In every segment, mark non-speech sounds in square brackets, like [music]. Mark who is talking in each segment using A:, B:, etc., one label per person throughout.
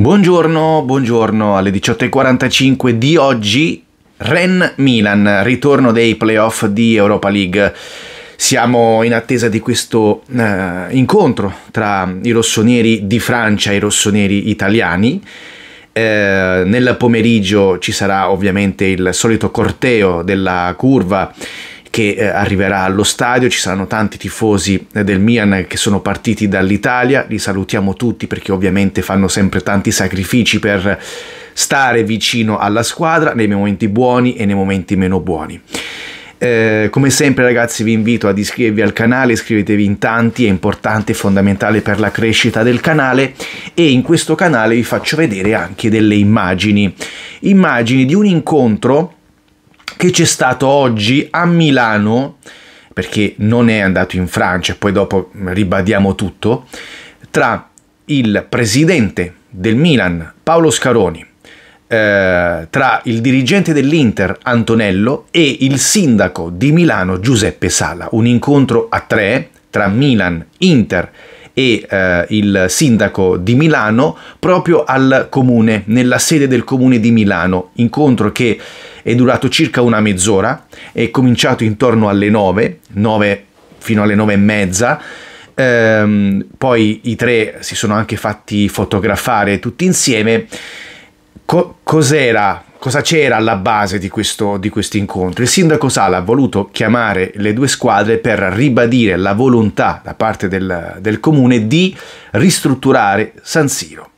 A: Buongiorno, buongiorno alle 18.45 di oggi. Ren Milan, ritorno dei playoff di Europa League. Siamo in attesa di questo eh, incontro tra i rossoneri di Francia e i rossoneri italiani. Eh, nel pomeriggio ci sarà ovviamente il solito corteo della curva che eh, arriverà allo stadio, ci saranno tanti tifosi eh, del Milan che sono partiti dall'Italia, li salutiamo tutti perché ovviamente fanno sempre tanti sacrifici per stare vicino alla squadra nei momenti buoni e nei momenti meno buoni. Eh, come sempre ragazzi vi invito ad iscrivervi al canale, iscrivetevi in tanti, è importante e fondamentale per la crescita del canale e in questo canale vi faccio vedere anche delle immagini, immagini di un incontro che c'è stato oggi a Milano, perché non è andato in Francia, poi dopo ribadiamo tutto, tra il presidente del Milan, Paolo Scaroni, eh, tra il dirigente dell'Inter Antonello e il sindaco di Milano Giuseppe Sala, un incontro a tre tra Milan, Inter e eh, il sindaco di Milano proprio al comune, nella sede del comune di Milano, incontro che è durato circa una mezz'ora, è cominciato intorno alle 9, 9 fino alle 9 e mezza, ehm, poi i tre si sono anche fatti fotografare tutti insieme. Co- cos'era cosa c'era alla base di questo, di incontro. Il sindaco Sala ha voluto chiamare le due squadre per ribadire la volontà da parte del, del comune di ristrutturare San Siro.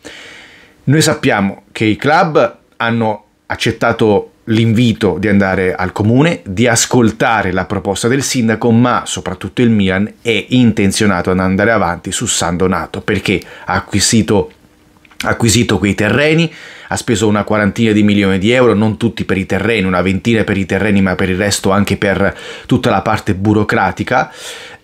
A: Noi sappiamo che i club hanno accettato l'invito di andare al comune, di ascoltare la proposta del sindaco, ma soprattutto il Milan è intenzionato ad andare avanti su San Donato perché ha acquisito, acquisito quei terreni, ha speso una quarantina di milioni di euro, non tutti per i terreni, una ventina per i terreni, ma per il resto anche per tutta la parte burocratica.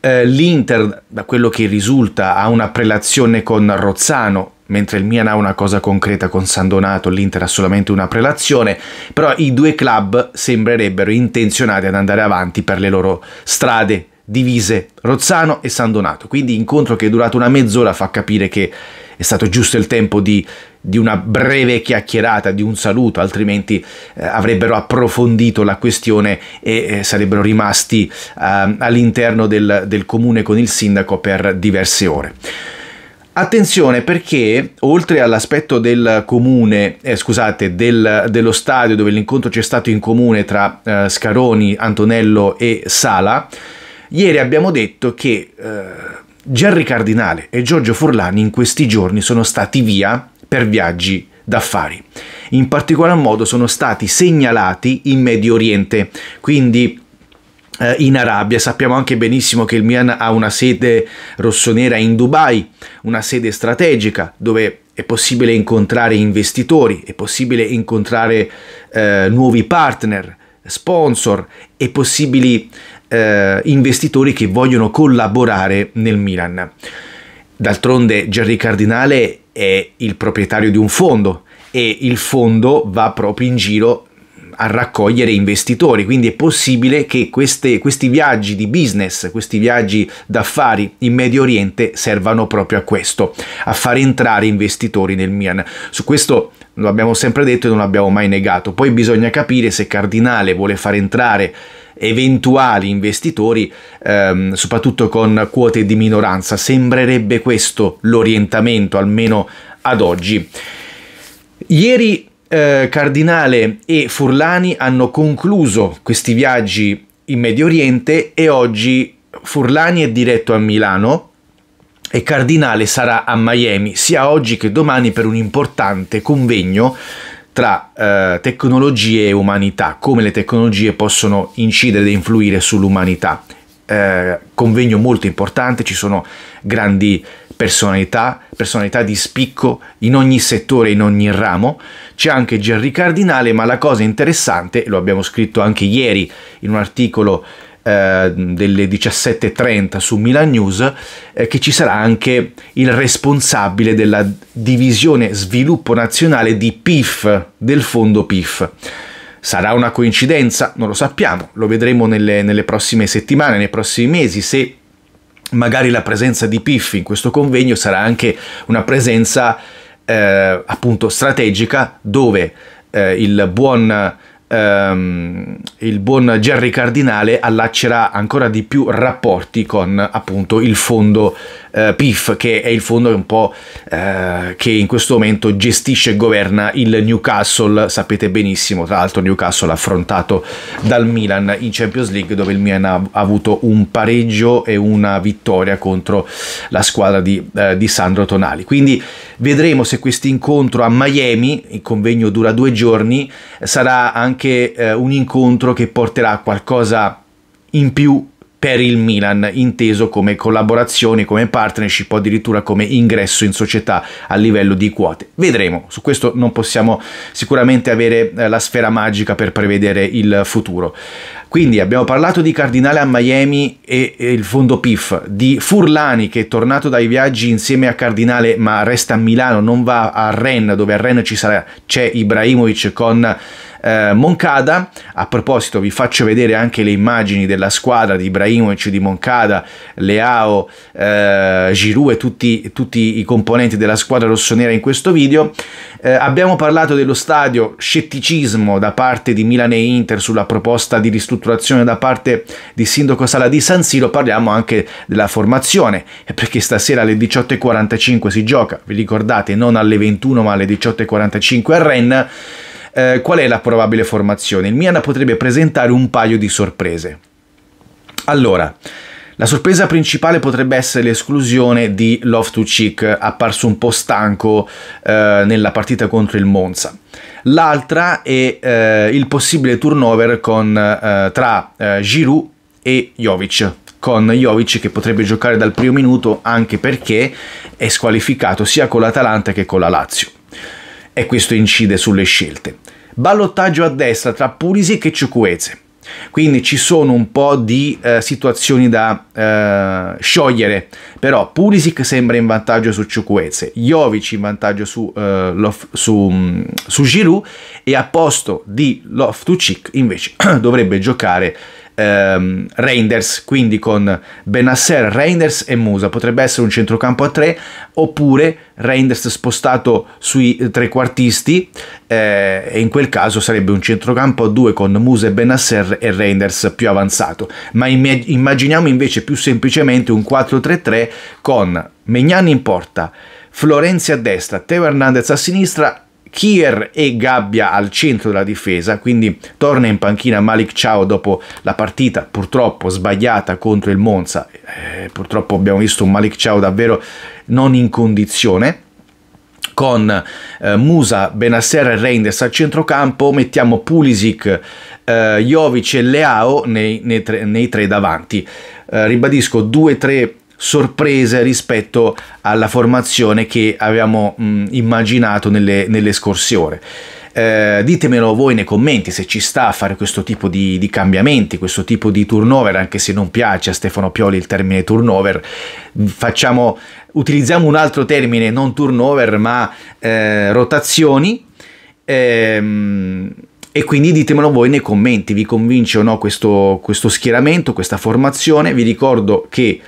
A: Eh, L'Inter, da quello che risulta, ha una prelazione con Rozzano, mentre il Milan ha una cosa concreta con San Donato, l'Inter ha solamente una prelazione, però i due club sembrerebbero intenzionati ad andare avanti per le loro strade divise, Rozzano e San Donato. Quindi incontro che è durato una mezz'ora fa capire che è stato giusto il tempo di, di una breve chiacchierata, di un saluto, altrimenti eh, avrebbero approfondito la questione e eh, sarebbero rimasti eh, all'interno del, del comune con il sindaco per diverse ore. Attenzione perché oltre all'aspetto del comune, eh, scusate, del, dello stadio dove l'incontro c'è stato in comune tra eh, Scaroni, Antonello e Sala, ieri abbiamo detto che eh, Gerry Cardinale e Giorgio Forlani in questi giorni sono stati via per viaggi d'affari. In particolar modo sono stati segnalati in Medio Oriente, quindi eh, in Arabia. Sappiamo anche benissimo che il Milan ha una sede rossonera in Dubai, una sede strategica dove è possibile incontrare investitori, è possibile incontrare eh, nuovi partner, sponsor e possibili eh, investitori che vogliono collaborare nel Milan. D'altronde Gerry Cardinale è il proprietario di un fondo e il fondo va proprio in giro a raccogliere investitori, quindi è possibile che queste, questi viaggi di business, questi viaggi d'affari in Medio Oriente servano proprio a questo, a far entrare investitori nel Mian. Su questo lo abbiamo sempre detto e non l'abbiamo mai negato. Poi bisogna capire se Cardinale vuole far entrare eventuali investitori, ehm, soprattutto con quote di minoranza. Sembrerebbe questo l'orientamento, almeno ad oggi. Ieri eh, Cardinale e Furlani hanno concluso questi viaggi in Medio Oriente e oggi Furlani è diretto a Milano e Cardinale sarà a Miami sia oggi che domani per un importante convegno tra eh, tecnologie e umanità, come le tecnologie possono incidere e influire sull'umanità. Eh, convegno molto importante, ci sono grandi personalità, personalità di spicco in ogni settore, in ogni ramo. C'è anche Gerry Cardinale, ma la cosa interessante, lo abbiamo scritto anche ieri in un articolo eh, delle 17.30 su Milan News, eh, che ci sarà anche il responsabile della divisione sviluppo nazionale di PIF, del fondo PIF. Sarà una coincidenza? Non lo sappiamo, lo vedremo nelle, nelle prossime settimane, nei prossimi mesi, se magari la presenza di Piffi in questo convegno sarà anche una presenza eh, appunto strategica dove eh, il buon ehm, il buon Jerry Cardinale allaccerà ancora di più rapporti con appunto il fondo eh, PIF, che è il fondo un po' eh, che in questo momento gestisce e governa il Newcastle, sapete benissimo, tra l'altro Newcastle affrontato dal Milan in Champions League, dove il Milan ha avuto un pareggio e una vittoria contro la squadra di, eh, di Sandro Tonali. Quindi vedremo se questo incontro a Miami, il convegno dura due giorni, sarà anche eh, un incontro che porterà qualcosa in più per il Milan, inteso come collaborazioni, come partnership o addirittura come ingresso in società a livello di quote. Vedremo, su questo non possiamo sicuramente avere eh, la sfera magica per prevedere il futuro. Quindi abbiamo parlato di Cardinale a Miami e, e il fondo PIF, di Furlani che è tornato dai viaggi insieme a Cardinale ma resta a Milano, non va a Rennes dove a Rennes c'è Ibrahimovic con eh, Moncada. A proposito, vi faccio vedere anche le immagini della squadra di Ibrahimovic, di Moncada, Leao, eh, Giroud e tutti, tutti, i componenti della squadra rossonera in questo video. Eh, abbiamo parlato dello stadio, scetticismo da parte di Milan e Inter sulla proposta di ristrutturazione da parte di Sindaco Sala di San Siro, parliamo anche della formazione, eh, perché stasera alle 18.45 si gioca, vi ricordate, non alle 21 ma alle 18.45 a Rennes eh, qual è la probabile formazione? Il Milan potrebbe presentare un paio di sorprese. Allora, la sorpresa principale potrebbe essere l'esclusione di Loftus-Cheek, apparso un po' stanco eh, nella partita contro il Monza. L'altra è eh, il possibile turnover con, eh, tra eh, Giroud e Jovic, con Jovic che potrebbe giocare dal primo minuto anche perché è squalificato sia con l'Atalanta che con la Lazio. E questo incide sulle scelte ballottaggio a destra tra Pulisic e Ciucueze. Quindi ci sono un po' di eh, situazioni da eh, sciogliere, però Pulisic sembra in vantaggio su Ciucuezze, Jovic in vantaggio su, eh, Lof, su, mm, su Giroud e a posto di Loftucic invece [clears throat] dovrebbe giocare ehm, Reinders, quindi con Benasser, Reinders e Musa. Potrebbe essere un centrocampo a tre oppure Reinders spostato sui trequartisti eh, e in quel caso sarebbe un centrocampo a due con Musa e Benasser e Reinders più avanzato. Ma immag- immaginiamo invece più semplicemente un 4-3-3 con Megnani in porta, Florenzi a destra, Teo Hernandez a sinistra Kier e Gabbia al centro della difesa, quindi torna in panchina Malik Ciao dopo la partita purtroppo sbagliata contro il Monza. Eh, purtroppo abbiamo visto un Malik Ciao davvero non in condizione con eh, Musa, Benasser e Reinders al centrocampo, mettiamo Pulisic, eh, Jovic e Leao nei, nei, tre, nei tre, davanti. Eh, ribadisco 2-3 sorprese rispetto alla formazione che avevamo mh, immaginato nelle, nelle scorse ore. Eh, ditemelo voi nei commenti se ci sta a fare questo tipo di, di, cambiamenti, questo tipo di turnover, anche se non piace a Stefano Pioli il termine turnover, Facciamo, utilizziamo un altro termine, non turnover, ma eh, rotazioni. Ehm, e quindi ditemelo voi nei commenti, vi convince o no questo, questo schieramento, questa formazione. Vi ricordo che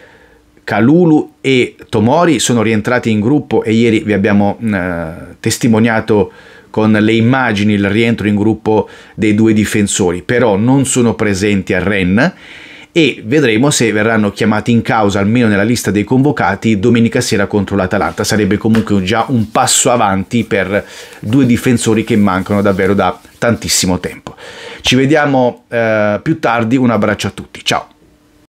A: Calulu e Tomori sono rientrati in gruppo e ieri vi abbiamo eh, testimoniato con le immagini il rientro in gruppo dei due difensori, però non sono presenti a Rennes e vedremo se verranno chiamati in causa almeno nella lista dei convocati domenica sera contro l'Atalanta. Sarebbe comunque già un passo avanti per due difensori che mancano davvero da tantissimo tempo. Ci vediamo eh, più tardi, un abbraccio a tutti, ciao!